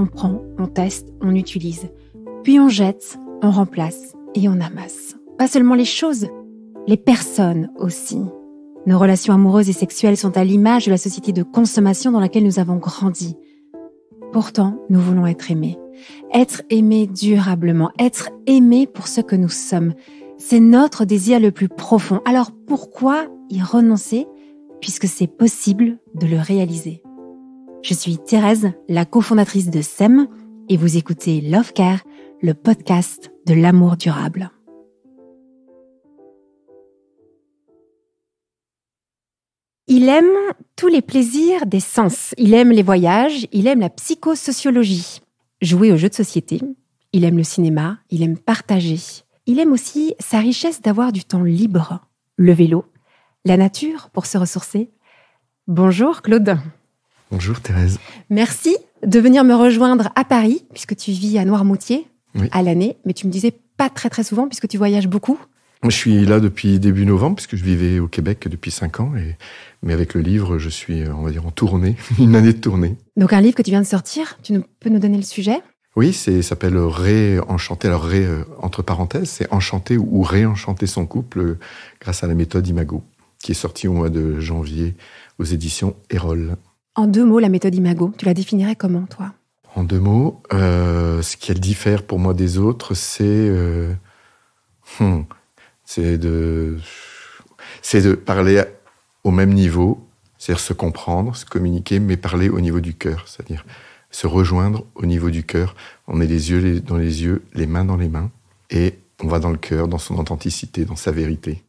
on prend, on teste, on utilise. Puis on jette, on remplace et on amasse. Pas seulement les choses, les personnes aussi. Nos relations amoureuses et sexuelles sont à l'image de la société de consommation dans laquelle nous avons grandi. Pourtant, nous voulons être aimés. Être aimés durablement, être aimés pour ce que nous sommes. C'est notre désir le plus profond. Alors pourquoi y renoncer puisque c'est possible de le réaliser je suis Thérèse, la cofondatrice de SEM, et vous écoutez Love Care, le podcast de l'amour durable. Il aime tous les plaisirs des sens. Il aime les voyages, il aime la psychosociologie, jouer aux jeux de société, il aime le cinéma, il aime partager. Il aime aussi sa richesse d'avoir du temps libre, le vélo, la nature pour se ressourcer. Bonjour Claude. Bonjour Thérèse. Merci de venir me rejoindre à Paris, puisque tu vis à Noirmoutier à l'année, mais tu me disais pas très très souvent, puisque tu voyages beaucoup. Je suis là depuis début novembre, puisque je vivais au Québec depuis cinq ans, et, mais avec le livre, je suis, euh, on va dire, en tournée, une année de tournée. Donc un livre que tu viens de sortir, tu peux nous donner le sujet Oui, c'est s'appelle Réenchanter, alors Ré, euh, entre parenthèses, c'est enchanter ou réenchanter son couple euh, grâce à la méthode Imago, qui est sortie au mois de janvier aux éditions Erol. En deux mots, la méthode Imago, tu la définirais comment, toi En deux mots, euh, ce ce elle diffère pour moi des autres, c'est. Euh, hmm, c'est de. C'est de parler au même niveau, c'est-à-dire se comprendre, se communiquer, mais parler au niveau du cœur, c'est-à-dire se rejoindre au niveau du cœur. On met les yeux dans les yeux, les mains dans les mains, et on va dans le cœur, dans son authenticité, dans sa vérité.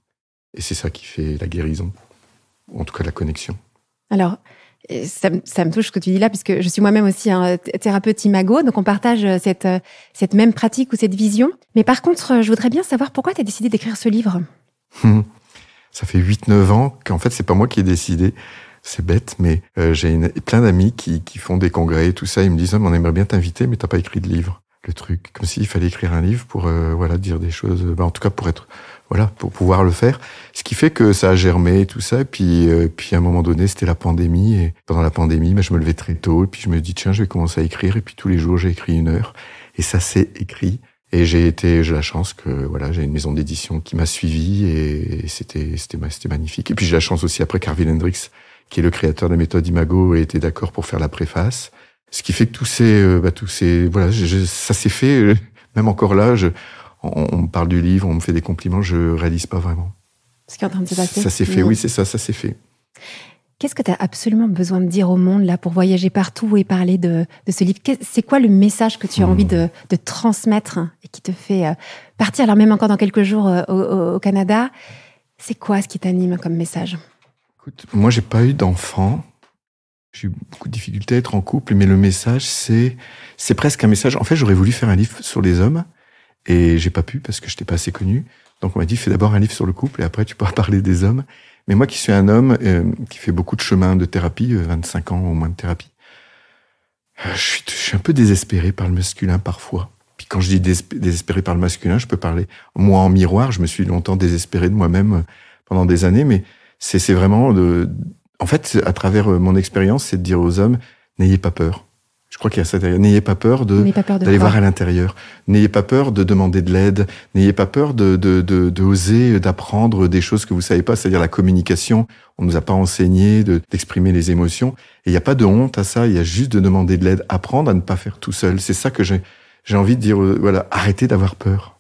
Et c'est ça qui fait la guérison, ou en tout cas la connexion. Alors, ça, me touche ce que tu dis là, puisque je suis moi-même aussi un euh, thérapeute imago, donc on partage euh, euh, cette, même pratique ou cette vision. Mais par contre, je voudrais bien savoir pourquoi tu as décidé d'écrire ce livre. ça fait 8-9 ans qu'en fait, c'est pas moi qui ai décidé. C'est bête, mais j'ai plein d'amis qui, font des congrès et tout ça. Ils me disent ah, On aimerait bien t'inviter, mais t'as pas écrit de livre le truc, comme s'il fallait écrire un livre pour euh, voilà dire des choses, euh, bah, en tout cas pour être voilà pour pouvoir le faire. Ce qui fait que ça a germé tout ça, puis euh, puis à un moment donné c'était la pandémie et pendant la pandémie, ben, je me levais très tôt, et puis je me dis tiens je vais commencer à écrire et puis tous les jours j'ai écrit une heure et ça s'est écrit et j'ai été j'ai la chance que voilà j'ai une maison d'édition qui m'a suivi et, c'était c'était c'était magnifique et puis j'ai la chance aussi après carvin Hendrix qui est le créateur de la méthode Imago et était d'accord pour faire la préface ce qui fait que tout c'est, euh, bah, voilà, ça s'est fait. Euh, même encore là, on, me parle du livre, on me fait des compliments, je réalise pas vraiment. Ce qui est en train de se passer. Ça s'est fait, oui, c'est ça, ça s'est fait. Qu'est-ce que tu as absolument besoin de dire au monde là pour voyager partout et parler de, ce livre C'est quoi le message que tu as envie hmm. de, transmettre et qui te fait euh, partir, alors même encore dans quelques jours au, au Canada C'est quoi ce qui t'anime comme message Écoute, moi j'ai pas eu d'enfant. J'ai eu beaucoup de difficultés à être en couple, mais le message, c'est, c'est presque un message. En fait, j'aurais voulu faire un livre sur les hommes et j'ai pas pu parce que je n'étais pas assez connu. Donc on m'a dit fais d'abord un livre sur le couple et après tu pourras parler des hommes. Mais moi qui suis un homme euh, qui fait beaucoup de chemin de thérapie, 25 euh, ans au moins de thérapie, euh, je, suis, je, suis, un peu désespéré par le masculin parfois. Puis quand je dis désespéré par le masculin, je peux parler moi en miroir. Je me suis longtemps désespéré de moi-même pendant des années, mais c'est vraiment de, en fait, à travers euh, mon expérience, c'est de dire aux hommes, n'ayez pas peur. Je crois qu'il y a ça derrière. N'ayez pas peur de d'aller voir à l'intérieur. N'ayez pas peur de demander de l'aide. N'ayez pas peur de de, de, d'apprendre des choses que vous savez pas, c'est-à-dire la communication. On nous a pas enseigné d'exprimer les émotions. Et il n'y a pas de honte à ça. Il y a juste de demander de l'aide. Apprendre à ne pas faire tout seul. C'est ça que j'ai j'ai envie de dire. Euh, voilà, arrêtez d'avoir peur.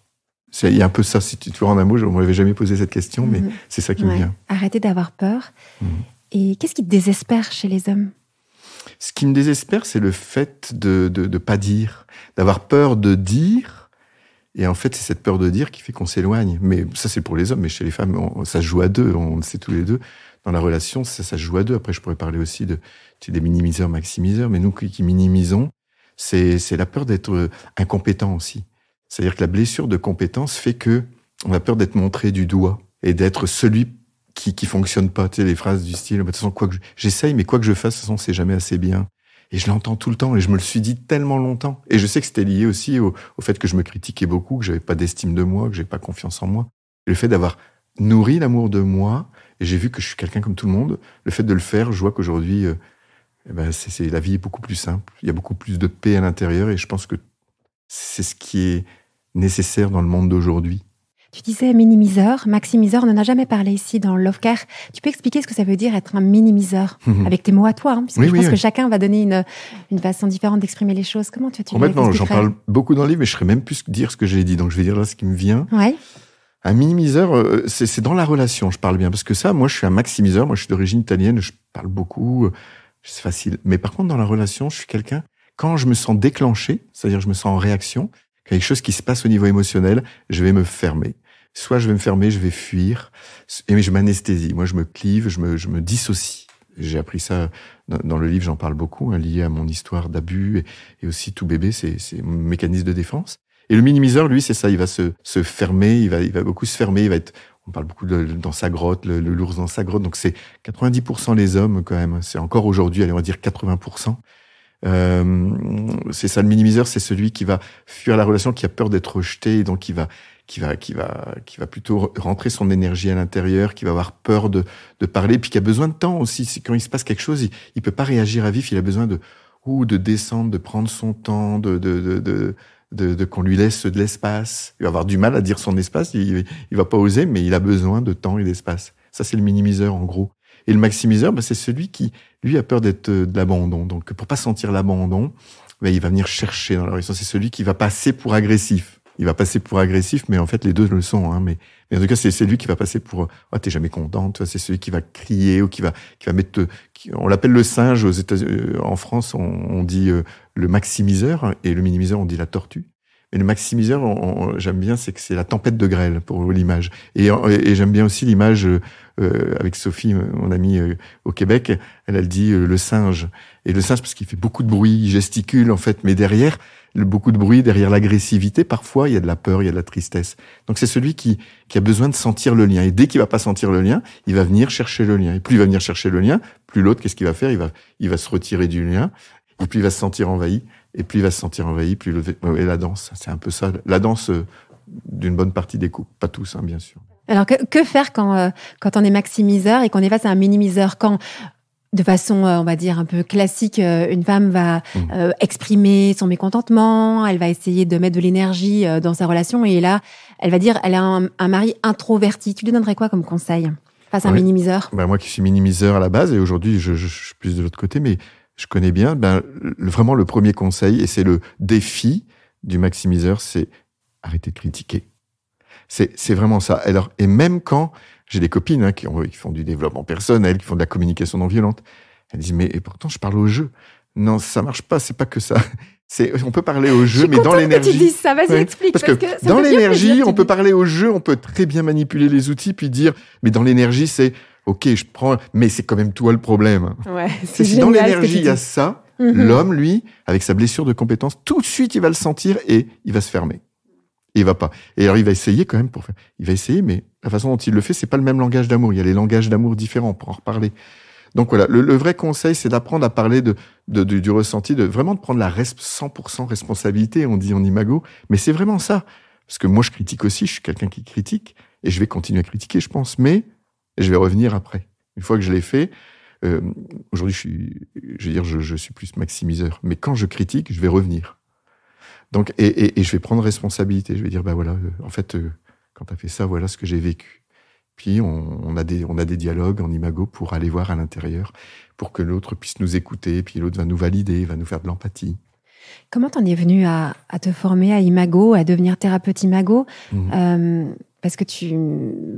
Il y a un peu ça, si tu, te vois, en un mot, je ne m'avais jamais posé cette question, mais mm-hmm. c'est ça qui me vient. Arrêtez d'avoir peur. Mm-hmm. Et qu'est-ce qui te désespère chez les hommes Ce qui me désespère, c'est le fait de ne pas dire, d'avoir peur de dire. Et en fait, c'est cette peur de dire qui fait qu'on s'éloigne. Mais ça, c'est pour les hommes, mais chez les femmes, ça se joue à deux, on le sait tous les deux. Dans la relation, ça, se joue à deux. Après, je pourrais parler aussi de, des minimiseurs, maximiseurs, mais nous qui minimisons, c'est la peur d'être euh, incompétent aussi. C'est-à-dire que la blessure de compétence fait que on a peur d'être montré du doigt et d'être celui qui, qui fonctionne pas. Tu sais, les phrases du style, bah, de toute façon, quoi que j'essaye, mais quoi que je fasse, de toute façon, c'est jamais assez bien. Et je l'entends tout le temps, et je me le suis dit tellement longtemps. Et je sais que c'était lié aussi au, au, fait que je me critiquais beaucoup, que j'avais pas d'estime de moi, que j'ai pas confiance en moi. le fait d'avoir nourri l'amour de moi, et j'ai vu que je suis quelqu'un comme tout le monde, le fait de le faire, je vois qu'aujourd'hui, euh, eh ben, c'est la vie est beaucoup plus simple. Il y a beaucoup plus de paix à l'intérieur, et je pense que c'est ce qui est nécessaire dans le monde d'aujourd'hui. Tu disais minimiseur, maximiseur, on n'en a jamais parlé ici dans Love Care. Tu peux expliquer ce que ça veut dire être un minimiseur mhm. avec tes mots à toi hein, Je pense que chacun va donner une, façon différente d'exprimer les choses. Comment tu as tu En fait, non, j'en parle beaucoup dans le livre, mais je serais même plus dire ce que j'ai dit. Donc je vais dire là ce qui me vient. Ouais. Un minimiseur, euh, c'est dans la relation, je parle bien, parce que ça, moi, je suis un maximiseur, moi, je suis d'origine italienne, je parle beaucoup, c'est facile. Mais par contre, dans la relation, je suis quelqu'un, quand je me sens déclenché, c'est-à-dire je me sens en réaction, quelque chose qui se passe au niveau émotionnel, je vais me fermer soit je vais me fermer, je vais fuir, mais je m'anesthésie. Moi, je me clive, je me, je dissocie. J'ai appris ça dans, le livre, j'en parle beaucoup, hein, lié à mon histoire d'abus et, aussi tout bébé, c'est mon mécanisme de défense. Et le minimiseur, lui, c'est ça, il va se, fermer, il va, il va beaucoup se fermer, il va être on parle beaucoup de, dans sa grotte, le, l'ours dans sa grotte. Donc c'est 90% les hommes quand même. C'est encore aujourd'hui, allez on va dire 80%. Euh, c'est ça le minimiseur, c'est celui qui va fuir la relation, qui a peur d'être rejeté, et donc qui va qui va qui va qui va plutôt rentrer son énergie à l'intérieur, qui va avoir peur de, parler, puis qui a besoin de temps aussi. Quand il se passe quelque chose, il, peut pas réagir à vif, il a besoin de ou de descendre, de prendre son temps, de de de, de, qu'on lui laisse de l'espace. Il va avoir du mal à dire son espace, il, il va pas oser, mais il a besoin de temps et d'espace. Ça, c'est le minimiseur en gros. Et le maximiseur, bah, c'est celui qui, lui, a peur d'être euh, de l'abandon. Donc, pour pas sentir l'abandon, bah, il va venir chercher dans la relation. C'est celui qui va passer pour agressif. Il va passer pour agressif, mais en fait, les deux le sont. Hein, mais, mais en tout cas, c'est celui qui va passer pour euh, « oh, t'es jamais contente ». C'est celui qui va crier ou qui va, qui va mettre... on l'appelle le singe. aux États euh, En France, on, dit le maximiseur et le minimiseur, on dit la tortue. Et le maximiseur, j'aime bien, c'est que c'est la tempête de grêle pour l'image. Et, j'aime bien aussi l'image euh, avec Sophie, mon amie euh, au Québec. Elle, a dit euh, le singe. Et le singe, parce qu'il fait beaucoup de bruit, il gesticule en fait, mais derrière, beaucoup de bruit, derrière l'agressivité, parfois, il y a de la peur, il y a de la tristesse. Donc c'est celui qui, a besoin de sentir le lien. Et dès qu'il va pas sentir le lien, il va venir chercher le lien. Et plus il va venir chercher le lien, plus l'autre, qu'est-ce qu'il va faire il va, il va se retirer du lien. Et puis il va se sentir envahi et plus il va se sentir envahi, plus et la danse, c'est un peu ça, la danse euh, d'une bonne partie des couples, pas tous, hein, bien sûr. Alors que, faire quand, euh, quand on est maximiseur et qu'on est face à un minimiseur Quand de façon, euh, on va dire, un peu classique, une femme va mmh. exprimer son mécontentement, elle va essayer de mettre de l'énergie dans sa relation, et là, elle va dire, elle a un, mari introverti. Tu lui donnerais quoi comme conseil face à un minimiseur ben Moi qui suis minimiseur à la base, et aujourd'hui, je, suis plus de l'autre côté, mais je connais bien, ben, vraiment le premier conseil, et c'est le défi du maximiseur, c'est arrêter de critiquer. C'est vraiment ça. Alors, et même quand j'ai des copines hein, qui, font du développement personnel, qui font de la communication non violente, elles disent mais et pourtant je parle au jeu. Non, ça marche pas. C'est pas que ça. C'est on peut parler au jeu, mais dans l'énergie. Tu dis ça, vas-y explique. Parce, que, dans l'énergie, on peut parler au jeu, on peut très bien manipuler les outils puis dire mais dans l'énergie c'est ok, je prends, mais c'est quand même toi le problème. Ouais, c'est si dans l'énergie, il y a ça, mhm. l'homme, lui, avec sa blessure de compétence, tout de suite, il va le sentir et il va se fermer. il va pas. Et alors, il va essayer quand même pour faire. Il va essayer, mais la façon dont il le fait, c'est pas le même langage d'amour. Il y a les langages d'amour différents pour en reparler. Donc voilà, le, vrai conseil, c'est d'apprendre à parler de, de, du ressenti, de vraiment de prendre la 100% responsabilité, on dit en imago, mais c'est vraiment ça. Parce que moi, je critique aussi, je suis quelqu'un qui critique, et je vais continuer à critiquer, je pense, mais et je vais revenir après. Une fois que je l'ai fait, euh, aujourd'hui, je suis, je dire, je, je, suis plus maximiseur. Mais quand je critique, je vais revenir. Donc, et, je vais prendre responsabilité. Je vais dire, bah voilà, euh, en fait, euh, quand tu as fait ça, voilà ce que j'ai vécu. Puis on, a des, on a des dialogues en imago pour aller voir à l'intérieur, pour que l'autre puisse nous écouter, puis l'autre va nous valider, va nous faire de l'empathie. Comment t'en es venu à, te former à Imago, à devenir thérapeute Imago mhm parce que tu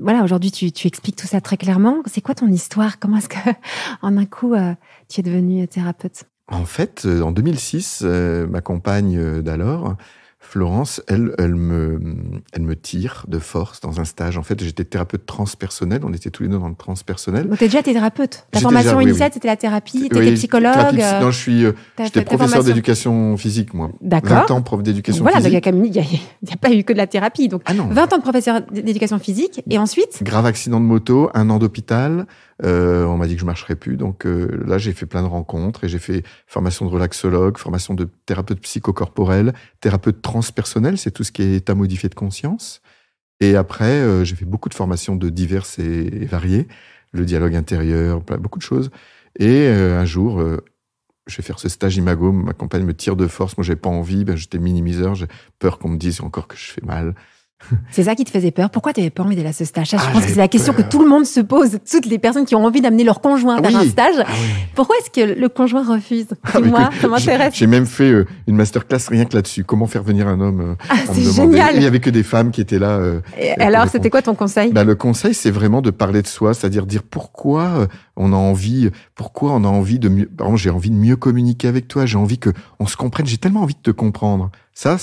voilà aujourd'hui tu, expliques tout ça très clairement. C'est quoi ton histoire Comment est-ce que en un coup euh, tu es devenue thérapeute En fait, euh, en 2006, euh, ma compagne d'alors Florence, elle, elle me, elle me tire de force dans un stage. En fait, j'étais thérapeute transpersonnel. On était tous les deux dans le transpersonnel. Donc, t'es déjà thérapeute. Ta formation initiale, c'était la thérapie. T'étais psychologue. Euh, non, je suis, euh, j'étais professeur d'éducation physique, moi. D'accord. 20 ans prof d'éducation physique. Voilà, donc il y a, a, pas eu que de la thérapie. Donc, 20 ah ans de professeur d'éducation physique. Et ensuite? Grave accident de moto, un an d'hôpital, euh, on m'a dit que je marcherais plus. Donc euh, là, j'ai fait plein de rencontres et j'ai fait formation de relaxologue, formation de thérapeute psychocorporel, thérapeute transpersonnel, c'est tout ce qui est à modifié de conscience. Et après, euh, j'ai fait beaucoup de formations de diverses et, variées, le dialogue intérieur, beaucoup de choses. Et un jour, je vais faire ce stage Imago, ma compagne me tire de force, moi j'ai pas envie, ben, j'étais minimiseur, j'ai peur qu'on me dise encore que je fais mal. C'est ça qui te faisait peur Pourquoi tu n'avais pas envie d'aller à ce stage Je ah, pense que c'est la question que tout le monde se pose, toutes les personnes qui ont envie d'amener leur conjoint ah vers un stage. Ah pourquoi est-ce que le conjoint refuse Moi, ça m'intéresse. J'ai même fait euh, une masterclass rien que là-dessus. Comment faire venir un homme euh, C'est génial. Il y avait que des femmes qui étaient là. Euh, alors, c'était quoi ton conseil bah, Le conseil, c'est vraiment de parler de soi, c'est-à-dire dire pourquoi on a envie, pourquoi on a envie de mieux, par j'ai envie de mieux communiquer avec toi, j'ai envie que on se comprenne, j'ai tellement envie de te comprendre. Ça,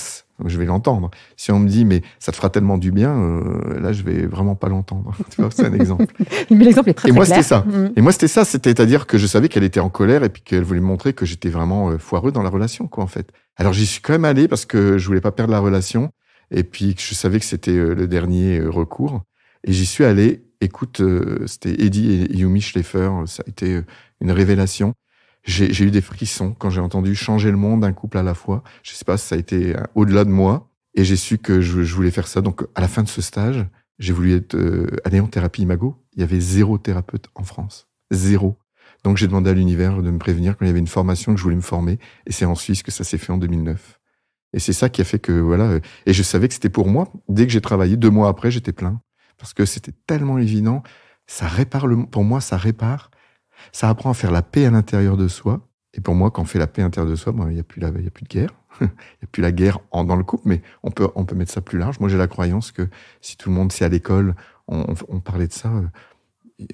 je vais l'entendre. Si on me dit, mais ça te fera tellement du bien, euh, là, je vais vraiment pas l'entendre. tu vois, c'est un exemple. mais l'exemple est très, clair. Ça. Mm. et moi, c'était ça. c'était C'est-à-dire que je savais qu'elle était en colère et puis qu'elle voulait montrer que j'étais vraiment euh, foireux dans la relation, quoi, en fait. Alors, j'y suis quand même allé parce que je voulais pas perdre la relation et puis je savais que c'était euh, le dernier recours. Et j'y suis allé écoute, euh, c'était Eddie et Yumi Schleffer, euh, ça a été euh, une révélation. J'ai eu des frissons quand j'ai entendu changer le monde, un couple à la fois. Je sais pas, ça a été au-delà de moi. Et j'ai su que je, voulais faire ça. Donc, à la fin de ce stage, j'ai voulu être, euh, aller en thérapie imago. Il y avait zéro thérapeute en France. Zéro. Donc, j'ai demandé à l'univers de me prévenir quand il y avait une formation que je voulais me former. Et c'est en Suisse que ça s'est fait en 2009. Et c'est ça qui a fait que, voilà. Et je savais que c'était pour moi. Dès que j'ai travaillé, deux mois après, j'étais plein parce que c'était tellement évident. Ça répare le, pour moi, ça répare. Ça apprend à faire la paix à l'intérieur de soi. Et pour moi, quand on fait la paix à l'intérieur de soi, il y n'y a, plus la, y a plus de guerre. Il n'y a plus la guerre en, dans le couple, mais on peut, on peut mettre ça plus large. Moi, j'ai la croyance que si tout le monde, si à l'école, on, parlait de ça, euh,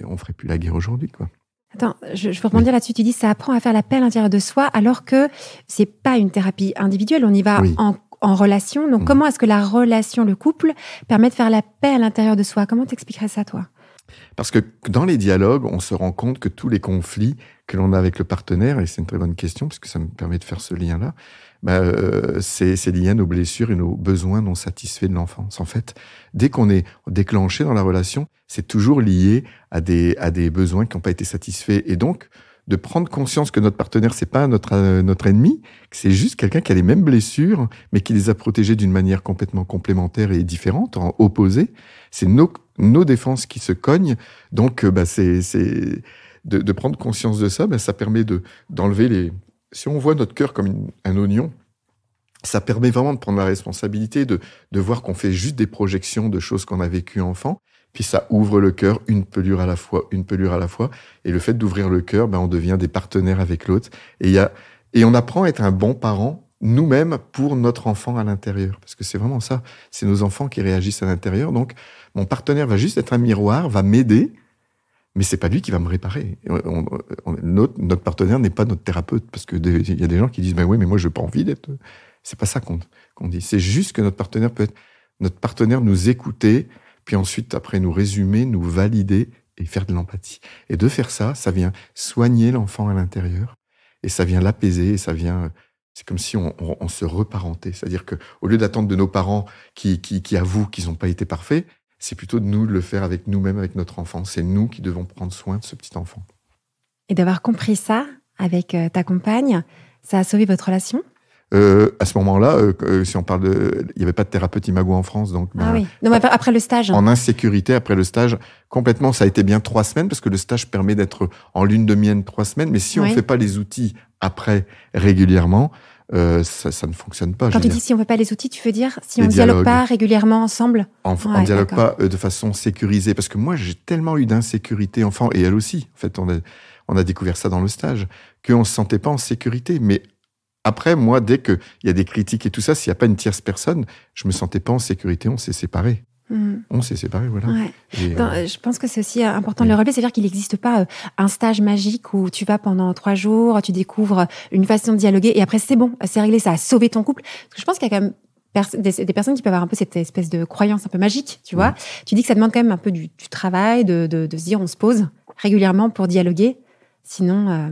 on ferait plus la guerre aujourd'hui, quoi. Attends, je, je veux rebondir là-dessus. Tu dis ça apprend à faire la paix à l'intérieur de soi, alors que c'est pas une thérapie individuelle. On y va en en relation. Donc, mm. comment est-ce que la relation, le couple, permet de faire la paix à l'intérieur de soi Comment t'expliquerais ça, toi Parce que dans les dialogues, on se rend compte que tous les conflits que l'on a avec le partenaire, et c'est une très bonne question, puisque ça me permet de faire ce lien-là, bah, euh, c'est lié à nos blessures et nos besoins non satisfaits de l'enfance. En fait, dès qu'on est déclenché dans la relation, c'est toujours lié à des, à des besoins qui n'ont pas été satisfaits. Et donc, de prendre conscience que notre partenaire, c'est pas notre, euh, notre ennemi, que c'est juste quelqu'un qui a les mêmes blessures, mais qui les a protégées d'une manière complètement complémentaire et différente, en opposé. C'est nos, défenses qui se cognent. Donc, euh, bah, c'est, de, prendre conscience de ça, bah, ça permet de, d'enlever les. Si on voit notre cœur comme un oignon, ça permet vraiment de prendre la responsabilité, de, de voir qu'on fait juste des projections de choses qu'on a vécues enfant puis ça ouvre le cœur, une pelure à la fois, une pelure à la fois. Et le fait d'ouvrir le cœur, ben, on devient des partenaires avec l'autre. Et, et on apprend à être un bon parent nous-mêmes pour notre enfant à l'intérieur. Parce que c'est vraiment ça. C'est nos enfants qui réagissent à l'intérieur. Donc, mon partenaire va juste être un miroir, va m'aider, mais c'est pas lui qui va me réparer. notre, partenaire n'est pas notre thérapeute. Parce qu'il y a des gens qui disent, ben oui, mais moi, je n'ai pas envie d'être. C'est pas ça qu'on dit. C'est juste que notre partenaire peut être notre partenaire nous écouter puis ensuite, après, nous résumer, nous valider et faire de l'empathie. Et de faire ça, ça vient soigner l'enfant à l'intérieur, et ça vient l'apaiser, et ça vient... Euh, c'est comme si on, se reparentait. C'est-à-dire que au lieu d'attendre de nos parents qui, qui, qui avouent qu'ils n'ont pas été parfaits, c'est plutôt de nous le faire avec nous-mêmes, avec notre enfant. C'est nous qui devons prendre soin de ce petit enfant. Et d'avoir compris ça avec euh, ta compagne, ça a sauvé votre relation euh, à ce moment-là, euh, euh, si on parle de, il n'y avait pas de thérapeute imago en France, donc. Ah bah, oui. après le stage. En insécurité après le stage, complètement, ça a été bien trois semaines parce que le stage permet d'être en lune de mienne trois semaines, mais si on ne fait pas les outils après régulièrement, ça, ça, ne fonctionne pas. Quand tu dis si on ne fait pas les outils, tu veux dire si on ne dialogue pas régulièrement ensemble On ne dialogue pas de façon sécurisée parce que moi j'ai tellement eu d'insécurité enfant et elle aussi. En fait, on a, on a découvert ça dans le stage qu'on ne se sentait pas en sécurité, mais après, moi, dès qu'il y a des critiques et tout ça, s'il n'y a pas une tierce personne, je me sentais pas en sécurité, on s'est séparés. Hmm. On s'est séparés, voilà. Euh, euh, je pense que c'est aussi euh, important de le rappeler, c'est-à-dire qu'il n'existe pas un stage magique où tu vas pendant trois jours, tu découvres une façon de dialoguer et après c'est bon, c'est réglé, ça a sauvé ton couple. je pense qu'il y a quand même des, personnes qui peuvent avoir un peu cette espèce de croyance un peu magique, tu vois. Tu dis que ça demande quand même un peu du, travail, de, se dire on se pose régulièrement pour dialoguer, sinon...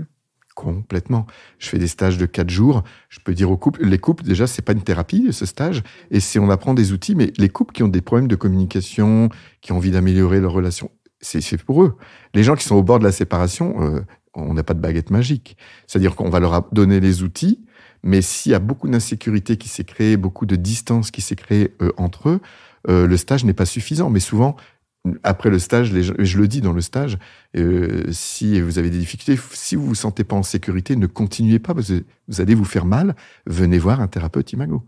Complètement. Je fais des stages de quatre jours. Je peux dire aux couples, les couples, déjà, c'est pas une thérapie, ce stage. Et si on apprend des outils, mais les couples qui ont des problèmes de communication, qui ont envie d'améliorer leur relation, c'est, c'est pour eux. Les gens qui sont au bord de la séparation, euh, on n'a pas de baguette magique. C'est-à-dire qu'on va leur donner les outils, mais s'il y a beaucoup d'insécurité qui s'est créée, beaucoup de distance qui s'est créée euh, entre eux, euh, le stage n'est pas suffisant. Mais souvent, après le stage, les je le dis dans le stage, euh, si vous avez des difficultés, si vous vous sentez pas en sécurité, ne continuez pas vous allez vous faire mal. Venez voir un thérapeute imago.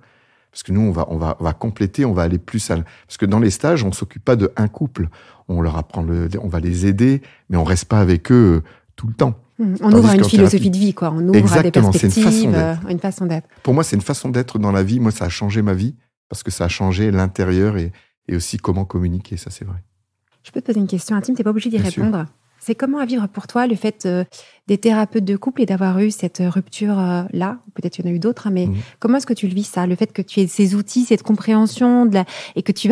Parce que nous, on va, on va, on va compléter, on va aller plus à, parce que dans les stages, on s'occupe pas de un couple. On leur apprend le, on va les aider, mais on reste pas avec eux euh, tout le temps. Hum, on ouvre une philosophie de vie, quoi. On ouvre exactement, à des perspectives, euh, une façon d'être. Pour moi, c'est une façon d'être dans la vie. Moi, ça a changé ma vie parce que ça a changé l'intérieur et, et aussi comment communiquer. Ça, c'est vrai. Je peux te poser une question intime, tu n'es pas obligé d'y répondre. C'est comment à vivre pour toi le fait euh, des thérapeutes de couple et d'avoir eu cette euh, rupture-là euh, Peut-être il y en a eu d'autres, hein, mais mmh. comment est-ce que tu le vis ça Le fait que tu aies ces outils, cette compréhension de la... et que tu,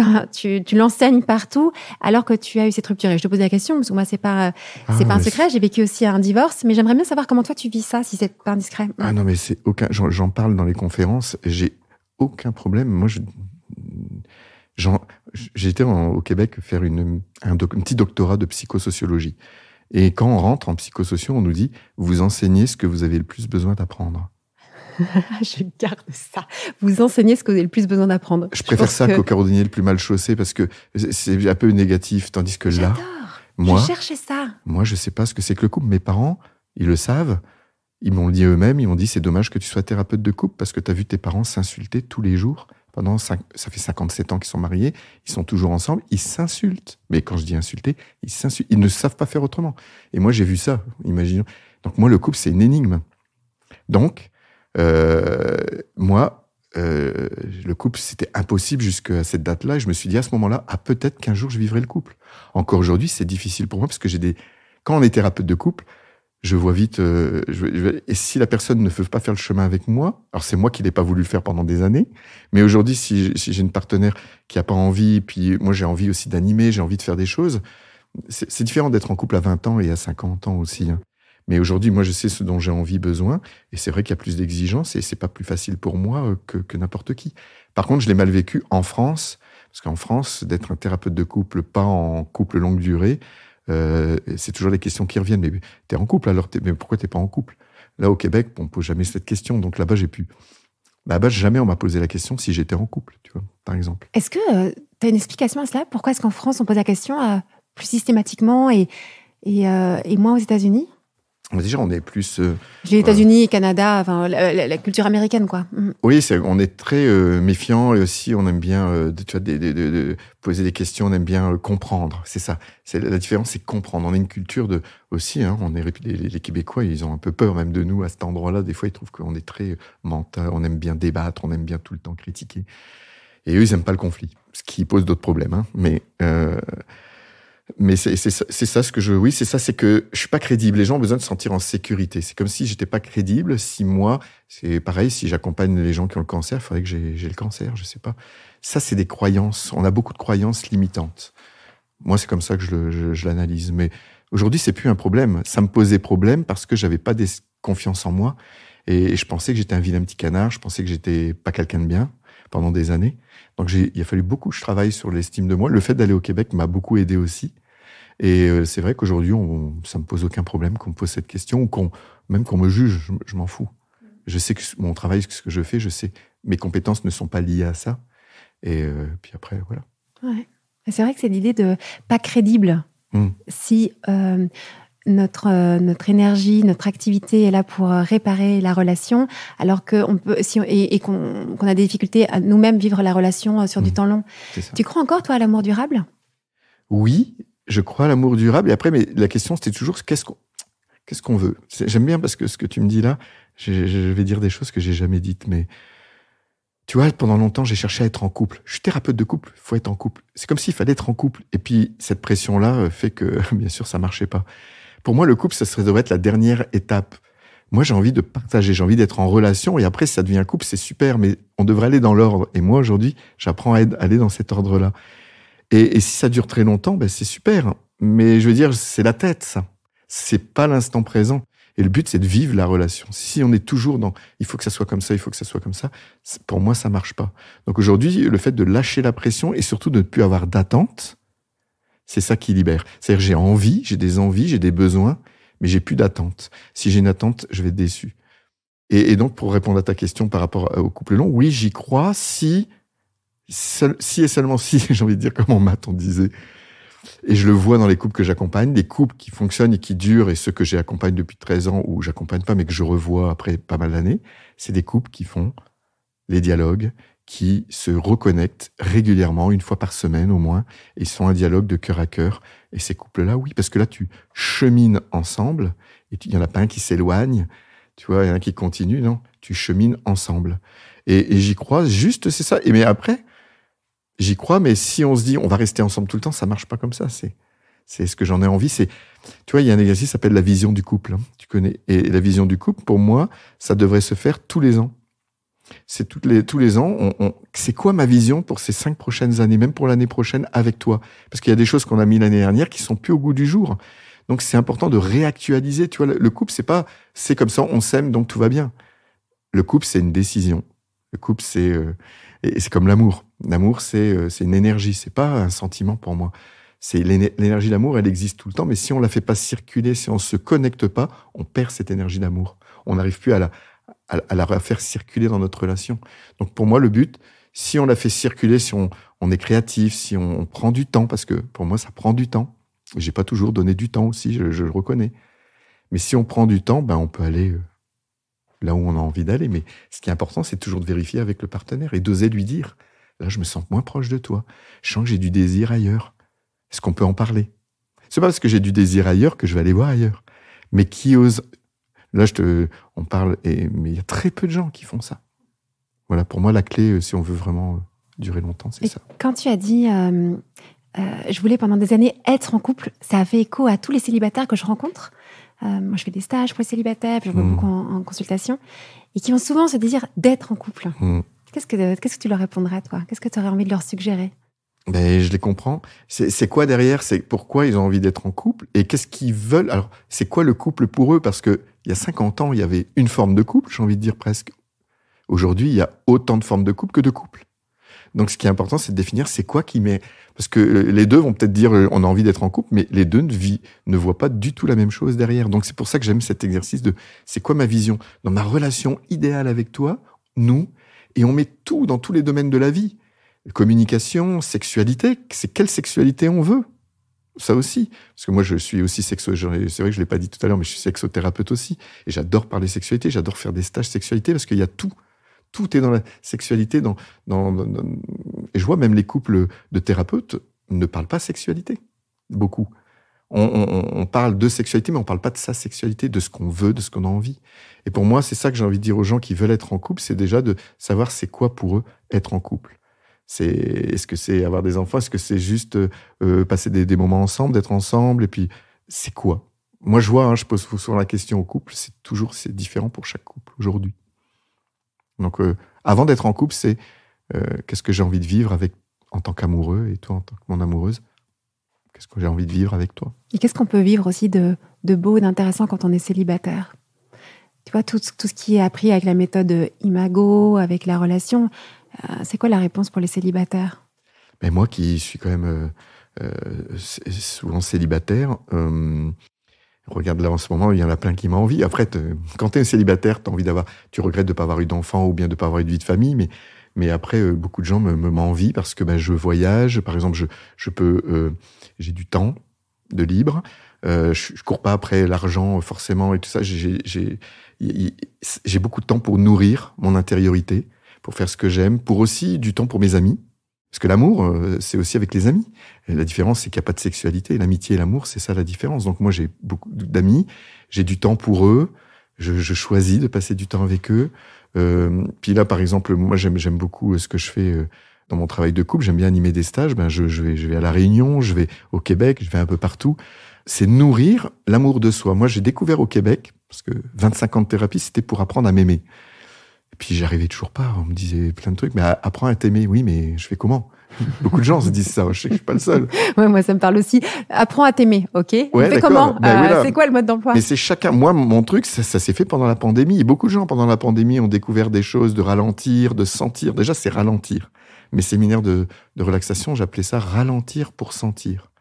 tu, l'enseignes partout alors que tu as eu cette rupture. Et je te pose la question, parce que moi, c'est pas, ah c'est pas un secret, j'ai vécu aussi un divorce, mais j'aimerais bien savoir comment toi tu vis ça, si c'est pas indiscret. Ah non, mais c'est aucun. J'en, parle dans les conférences, j'ai aucun problème. Moi, je. J'en j'étais au Québec faire un, petit doctorat de psychosociologie. Et quand on rentre en psychosociaux, on nous dit vous enseignez ce que vous avez le plus besoin d'apprendre. je garde ça. Vous enseignez ce que vous avez le plus besoin d'apprendre. Je, préfère ça qu'au qu le plus mal chaussé parce que c'est un peu négatif, tandis que là, moi, je cherchais ça. Moi, je sais pas ce que c'est que le couple. Mes parents, ils le savent. Ils m'ont dit eux-mêmes, ils m'ont dit c'est dommage que tu sois thérapeute de couple parce que tu as vu tes parents s'insulter tous les jours pendant ça fait 57 ans qu'ils sont mariés, ils sont toujours ensemble, ils s'insultent. Mais quand je dis insulter, ils s'insultent, ils ne savent pas faire autrement. Et moi, j'ai vu ça, imaginons. Donc moi, le couple, c'est une énigme. Donc, euh, moi, euh, le couple, c'était impossible jusqu'à cette date-là. Et je me suis dit à ce moment-là, ah, peut-être qu'un jour, je vivrai le couple. Encore aujourd'hui, c'est difficile pour moi parce que j'ai des... Quand on est thérapeute de couple, je vois vite. Euh, je, je, et si la personne ne veut pas faire le chemin avec moi, alors c'est moi qui n'ai pas voulu le faire pendant des années. Mais aujourd'hui, si, j'ai une partenaire qui a pas envie, puis moi j'ai envie aussi d'animer, j'ai envie de faire des choses. C'est différent d'être en couple à 20 ans et à 50 ans aussi. Hein. Mais aujourd'hui, moi, je sais ce dont j'ai envie, besoin, et c'est vrai qu'il y a plus d'exigences et c'est pas plus facile pour moi euh, que, que n'importe qui. Par contre, je l'ai mal vécu en France, parce qu'en France, d'être un thérapeute de couple, pas en couple longue durée, euh, c'est toujours les questions qui reviennent. Mais tu es en couple alors, mais pourquoi t'es pas en couple Là, au Québec, on ne pose jamais cette question. Donc là-bas, j'ai pu. Là-bas, jamais on m'a posé la question si j'étais en couple, tu vois, par exemple. Est-ce que euh, tu as une explication à cela Pourquoi est-ce qu'en France, on pose la question euh, plus systématiquement et, et, et moins aux États-Unis Déjà, on est plus. Euh, les euh, États-Unis, Canada, enfin, la, culture américaine, quoi. Mm. Oui, on est très méfiants. Euh, méfiant et aussi on aime bien tu vois, de, poser des questions, on aime bien comprendre. C'est ça. La différence, c'est comprendre. On a une culture de aussi. Hein, on est les, Québécois, ils ont un peu peur même de nous à cet endroit-là. Des fois, ils trouvent qu'on est très mental, on aime bien débattre, on aime bien tout le temps critiquer. Et eux, ils n'aiment pas le conflit, ce qui pose d'autres problèmes. Hein. mais mais c'est ça, ça, ce que je veux. Oui, c'est ça, c'est que je suis pas crédible. Les gens ont besoin de se sentir en sécurité. C'est comme si j'étais pas crédible. Si moi, c'est pareil, si j'accompagne les gens qui ont le cancer, il faudrait que j'ai le cancer, je sais pas. Ça, c'est des croyances. On a beaucoup de croyances limitantes. Moi, c'est comme ça que je l'analyse. Mais aujourd'hui, c'est plus un problème. Ça me posait problème parce que j'avais pas des confiance en moi et je pensais que j'étais un vilain petit canard. Je pensais que j'étais pas quelqu'un de bien pendant des années. Donc il a fallu beaucoup que je travaille sur l'estime de moi. Le fait d'aller au Québec m'a beaucoup aidé aussi. Et euh, c'est vrai qu'aujourd'hui, ça me pose aucun problème qu'on me pose cette question ou qu'on, même qu'on me juge, je, m'en fous. Je sais que mon travail, ce que je fais, je sais. Mes compétences ne sont pas liées à ça. Et euh, puis après, voilà. Ouais. C'est vrai que c'est l'idée de pas crédible. Mmh. Si euh, notre, euh, notre énergie, notre activité est là pour euh, réparer la relation, alors qu'on peut, si, et, qu'on a des difficultés à nous-mêmes vivre la relation euh, sur du mmh. temps long. Tu crois encore, toi, à l'amour durable Oui, je crois à l'amour durable. Et après, mais la question, c'était toujours qu'est-ce qu'on qu'est-ce qu'on veut J'aime bien parce que ce que tu me dis là, je, je vais dire des choses que j'ai jamais dites, mais tu vois, pendant longtemps, j'ai cherché à être en couple. Je suis thérapeute de couple, faut être en couple. C'est comme s'il fallait être en couple. Et puis, cette pression-là fait que, bien sûr, ça marchait pas. Pour moi, le couple, ça serait, devrait être la dernière étape. Moi, j'ai envie de partager, j'ai envie d'être en relation, et après, si ça devient couple, c'est super, mais on devrait aller dans l'ordre. Et moi, aujourd'hui, j'apprends à aller dans cet ordre-là. Et, et, si ça dure très longtemps, ben, c'est super. Mais je veux dire, c'est la tête, ça. C'est pas l'instant présent. Et le but, c'est de vivre la relation. Si on est toujours dans il faut que ça soit comme ça, il faut que ça soit comme ça, pour moi, ça marche pas. Donc aujourd'hui, le fait de lâcher la pression et surtout de ne plus avoir d'attente, c'est ça qui libère. C'est-à-dire j'ai envie, j'ai des envies, j'ai des besoins, mais j'ai plus d'attente. Si j'ai une attente, je vais être déçu. Et, donc pour répondre à ta question par rapport au couple long, oui, j'y crois si si et seulement si, j'ai envie de dire comme en maths on disait. Et je le vois dans les couples que j'accompagne, des couples qui fonctionnent et qui durent, et ceux que j'accompagne depuis 13 ans ou j'accompagne pas, mais que je revois après pas mal d'années, c'est des couples qui font les dialogues, qui se reconnectent régulièrement, une fois par semaine au moins, et ils sont un dialogue de cœur à cœur. Et ces couples-là, oui, parce que là, tu chemines ensemble, et il n'y en a pas un qui s'éloigne, tu vois, il y en a qui continue, non, tu chemines ensemble. Et, j'y crois, juste, c'est ça. Et mais après, j'y crois, mais si on se dit, on va rester ensemble tout le temps, ça marche pas comme ça. C'est, c'est ce que j'en ai envie. C'est, tu vois, il y a un exercice qui s'appelle la vision du couple. Hein. tu connais. Et la vision du couple, pour moi, ça devrait se faire tous les ans c'est tous les ans, c'est quoi ma vision pour ces cinq prochaines années, même pour l'année prochaine avec toi Parce qu'il y a des choses qu'on a mis l'année dernière qui sont plus au goût du jour. Donc c'est important de réactualiser. le couple, c'est pas c'est comme ça, on s'aime donc tout va bien. Le couple, c'est une décision. Le couple, c'est euh, et c'est comme l'amour. L'amour, c'est euh, c'est une énergie. C'est pas un sentiment pour moi. C'est l'énergie d'amour, elle existe tout le temps, mais si on la fait pas circuler, si on ne se connecte pas, on perd cette énergie d'amour. On n'arrive plus à la à, la faire circuler dans notre relation. Donc pour moi, le but, si on la fait circuler, si on, est créatif, si on, prend du temps, parce que pour moi, ça prend du temps. J'ai pas toujours donné du temps aussi, je, le reconnais. Mais si on prend du temps, ben on peut aller euh, là où on a envie d'aller. Mais ce qui est important, c'est toujours de vérifier avec le partenaire et d'oser lui dire là, je me sens moins proche de toi. Je sens que j'ai du désir ailleurs. Est-ce qu'on peut en parler C'est pas parce que j'ai du désir ailleurs que je vais aller voir ailleurs. Mais qui ose Là, on parle, et, mais il y a très peu de gens qui font ça. Voilà, pour moi, la clé, euh, si on veut vraiment euh, durer longtemps, c'est ça. Quand tu as dit, euh, je voulais pendant des années être en couple, ça a fait écho à tous les célibataires que je rencontre. moi, je fais des stages pour les célibataires, puis je vois mmh. beaucoup en, consultation, et qui ont souvent ce désir d'être en couple. Mmh. Qu'est-ce que tu leur répondrais, toi Qu'est-ce que tu aurais envie de leur suggérer ben, je les comprends. C'est quoi derrière C'est pourquoi ils ont envie d'être en couple et qu'est-ce qu'ils veulent Alors, c'est quoi le couple pour eux Parce que il y a 50 ans, il y avait une forme de couple, j'ai envie de dire presque. Aujourd'hui, il y a autant de formes de couple que de couple. Donc, ce qui est important, c'est de définir c'est quoi qui met. Parce que euh, les deux vont peut-être dire euh, on a envie d'être en couple, mais les deux ne, vit, ne voient pas du tout la même chose derrière. Donc, c'est pour ça que j'aime cet exercice de c'est quoi ma vision Dans ma relation idéale avec toi, nous, et on met tout dans tous les domaines de la vie communication, sexualité, c'est quelle sexualité on veut. Ça aussi. Parce que moi, je suis aussi sexo, c'est vrai que je l'ai pas dit tout à l'heure, mais je suis sexothérapeute aussi. Et j'adore parler sexualité, j'adore faire des stages sexualité parce qu'il y a tout. Tout est dans la sexualité. et je vois même les couples de thérapeutes ne parlent pas sexualité. Beaucoup. On, on, parle de sexualité, mais on parle pas de sa sexualité, de ce qu'on veut, de ce qu'on a envie. Et pour moi, c'est ça que j'ai envie de dire aux gens qui veulent être en couple, c'est déjà de savoir c'est quoi pour eux être en couple c'est est-ce que c'est avoir des enfants Est-ce que c'est juste euh, passer des, moments ensemble, d'être ensemble Et puis, c'est quoi Moi, je vois, hein, je pose souvent la question au couple, c'est toujours c'est différent pour chaque couple aujourd'hui. Donc, euh, avant d'être en couple, c'est euh, qu'est-ce que j'ai envie de vivre avec en tant qu'amoureux et toi en tant que mon amoureuse Qu'est-ce que j'ai envie de vivre avec toi Et qu'est-ce qu'on peut vivre aussi de, beau et d'intéressant quand on est célibataire tu vois, tout, ce qui est appris avec la méthode Imago, avec la relation, euh, c'est quoi la réponse pour les célibataires Mais ben, Moi qui suis quand même euh, euh, souvent célibataire, Regarde là en ce moment, il y en a plein qui m'envient. Après, quand tu es un célibataire, as envie d'avoir, tu regrettes de ne pas avoir eu d'enfant ou bien de ne pas avoir eu de vie de famille, mais, après, beaucoup de gens me, m'envient parce que ben, je voyage, par exemple, je, peux, j'ai du temps de libre, je, ne cours pas après l'argent forcément et tout ça. j'ai beaucoup de temps pour nourrir mon intériorité pour faire ce que j'aime, pour aussi du temps pour mes amis. Parce que l'amour, euh, c'est aussi avec les amis. La différence, c'est qu'il n'y a pas de sexualité. L'amitié et l'amour, c'est ça la différence. Donc moi, j'ai beaucoup d'amis, j'ai du temps pour eux, je, choisis de passer du temps avec eux. Euh, puis là, par exemple, moi, j'aime beaucoup euh, ce que je fais euh, dans mon travail de couple. J'aime bien animer des stages. Ben, je, je, vais, je vais à La Réunion, je vais au Québec, je vais un peu partout. C'est nourrir l'amour de soi. Moi, j'ai découvert au Québec, parce que 25 ans de thérapie, c'était pour apprendre à m'aimer. Puis j'arrivais toujours pas, on me disait plein de trucs, mais apprends à t'aimer, oui, mais je fais comment Beaucoup de gens se disent ça, je sais que je suis pas le seul. ouais, moi ça me parle aussi. Apprends à t'aimer, ok On comment ben euh, C'est quoi le mode d'emploi Mais c'est chacun. Moi, mon truc, ça, s'est fait pendant la pandémie. beaucoup de gens pendant la pandémie ont découvert des choses, de ralentir, de sentir. Déjà, c'est ralentir. Mes séminaires de, relaxation, j'appelais ça ralentir pour sentir.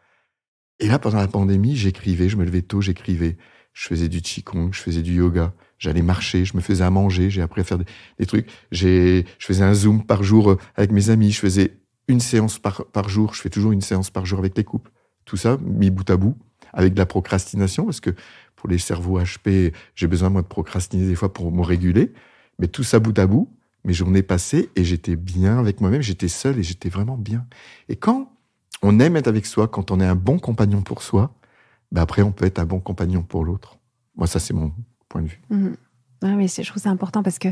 Et là, pendant la pandémie, j'écrivais, je me levais tôt, j'écrivais. Je faisais du qigong, je faisais du yoga. J'allais marcher, je me faisais à manger, j'ai appris à faire des, trucs. J'ai, je faisais un Zoom par jour euh, avec mes amis, je faisais une séance par, jour, je fais toujours une séance par jour avec les couples. Tout ça, mis bout à bout, avec de la procrastination, parce que pour les cerveaux HP, j'ai besoin moi de procrastiner des fois pour me réguler. Mais tout ça bout à bout, mes journées passées, et j'étais bien avec moi-même, j'étais seul et j'étais vraiment bien. Et quand on aime être avec soi, quand on est un bon compagnon pour soi, ben après on peut être un bon compagnon pour l'autre. Moi, ça c'est mon, de mhm. je trouve ça important parce que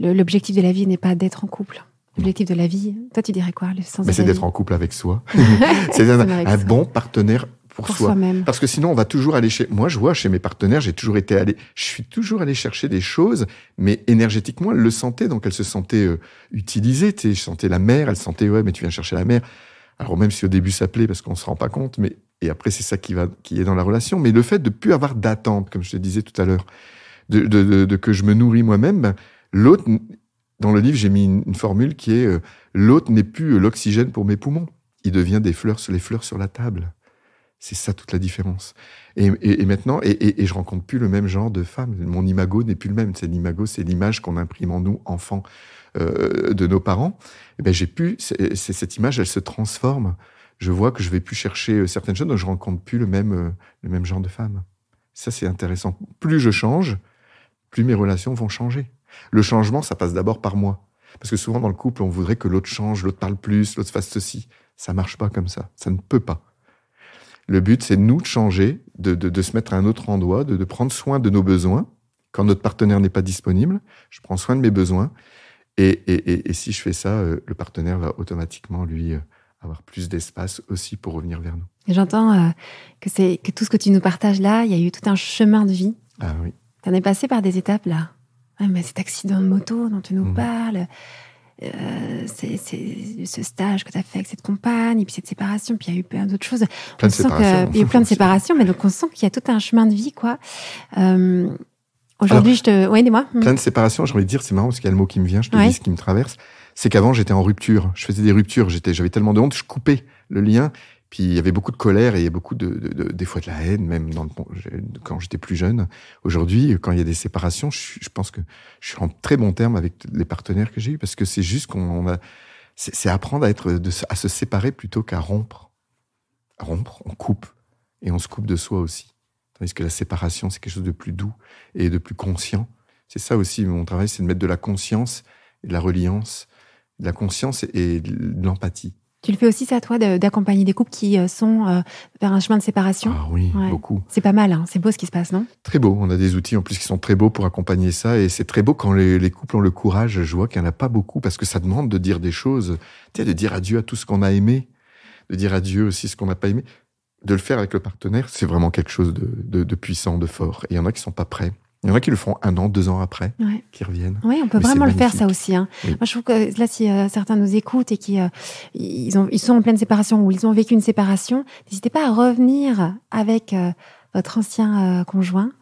l'objectif de la vie n'est pas d'être en couple. L'objectif de la vie, toi tu dirais quoi C'est d'être en couple avec soi. c'est un, bon partenaire pour, soi. même Parce que sinon, on va toujours aller chez. Moi, je vois chez mes partenaires, j'ai toujours été allé. Je suis toujours allé chercher des choses, mais énergétiquement, elle le sentait, donc elle se sentait euh, utilisée. Tu je sentais la mer, elle sentait ouais, mais tu viens chercher la mer. Alors même si au début ça plaît parce qu'on se rend pas compte, mais et après c'est ça qui va, qui est dans la relation. Mais le fait de plus avoir d'attente, comme je te disais tout à l'heure, de, que je me nourris moi-même, l'autre, dans le livre, j'ai mis une, formule qui est euh, l'autre n'est plus euh, l'oxygène pour mes poumons. Il devient des fleurs, les fleurs sur la table. C'est ça toute la différence. Et, maintenant, et, et, je rencontre plus le même genre de femme. Mon imago n'est plus le même. C'est l'imago, c'est l'image qu'on imprime en nous, enfants, euh, de nos parents. Eh ben j'ai pu, cette image, elle se transforme. Je vois que je vais plus chercher certaines choses, donc je rencontre plus le même, le même genre de femme. Ça, c'est intéressant. Plus je change, plus mes relations vont changer. Le changement, ça passe d'abord par moi. Parce que souvent dans le couple, on voudrait que l'autre change, l'autre parle plus, l'autre fasse ceci. Ça marche pas comme ça. Ça ne peut pas. Le but, c'est nous de changer, de, se mettre à un autre endroit, de, prendre soin de nos besoins. Quand notre partenaire n'est pas disponible, je prends soin de mes besoins. Et, si je fais ça, euh, le partenaire va automatiquement, lui, euh, avoir plus d'espace aussi pour revenir vers nous. J'entends euh, que c'est que tout ce que tu nous partages là, il y a eu tout un chemin de vie. Ah oui. T'en es passé par des étapes là. mais cet accident de moto dont tu nous mmh. parles, euh, ce stage que tu as fait avec cette compagne, et puis cette séparation, puis il y a eu plein d'autres choses. Plein de séparations. Il y a eu plein de séparations, mais donc on sent qu'il y a tout un chemin de vie, quoi. Euh, aujourd'hui, je te. Oui, dis-moi. Mmh. Plein de séparations, j'ai envie de dire, c'est marrant parce qu'il y a le mot qui me vient, je te dis ce qui me traverse. C'est qu'avant, j'étais en rupture. Je faisais des ruptures, j'avais tellement de honte, je coupais le lien. Puis il y avait beaucoup de colère et il y a beaucoup de, des fois de la haine, même dans quand j'étais plus jeune. Aujourd'hui, quand il y a des séparations, je, pense que je suis en très bon terme avec les partenaires que j'ai eus parce que c'est juste qu'on va c'est apprendre à être, à se séparer plutôt qu'à rompre. rompre, on coupe et on se coupe de soi aussi. Tandis que la séparation, c'est quelque chose de plus doux et de plus conscient. C'est ça aussi mon travail, c'est de mettre de la conscience, et de la reliance, de la conscience et de l'empathie. Tu le fais aussi, ça, toi, d'accompagner des couples qui euh, sont euh, vers un chemin de séparation Ah oui, beaucoup. C'est pas mal, hein. c'est beau ce qui se passe, non Très beau. On a des outils en plus qui sont très beaux pour accompagner ça. Et c'est très beau quand les, couples ont le courage. Je vois qu'il n'y en a pas beaucoup parce que ça demande de dire des choses, tu de dire adieu à tout ce qu'on a aimé, de dire adieu aussi ce qu'on n'a pas aimé. De le faire avec le partenaire, c'est vraiment quelque chose de, puissant, de fort. Et il y en a qui sont pas prêts. Il y en a qui le font un an, deux ans après, qui reviennent. Oui, on peut vraiment le faire ça aussi. Hein. Moi, je trouve que là, si euh, certains nous écoutent et qui euh, sont en pleine séparation ou ils ont vécu une séparation, n'hésitez pas à revenir avec euh, votre ancien conjoint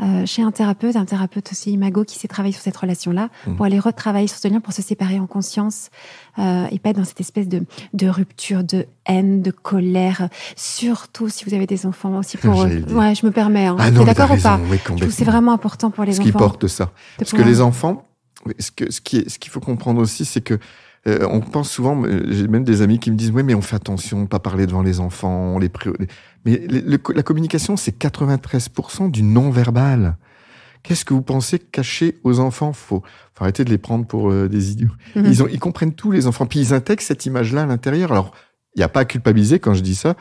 euh, chez un thérapeute, un thérapeute aussi imago qui s'est travaillé sur cette relation-là, mm. pour aller retravailler sur ce lien, pour se séparer en conscience euh, et pas être dans cette espèce de, rupture, de haine, de colère. Surtout si vous avez des enfants aussi pour Ouais, je me permets. Hein. Ah d'accord ou pas C'est vraiment important pour les enfants. Ce qui porte ça. Parce que les enfants, ce ce qui, ce qu'il faut comprendre aussi, c'est que euh, on pense souvent, euh, j'ai même des amis qui me disent, oui, mais on fait attention pas parler devant les enfants, les Mais la communication, c'est 93% du non-verbal. Qu'est-ce que vous pensez cacher aux enfants Faut, faut arrêter de les prendre pour euh, des idiots. Mm-hmm. Ils, comprennent tout les enfants. Puis ils intègrent cette image-là à l'intérieur. Alors il n'y a pas à culpabiliser quand je dis ça.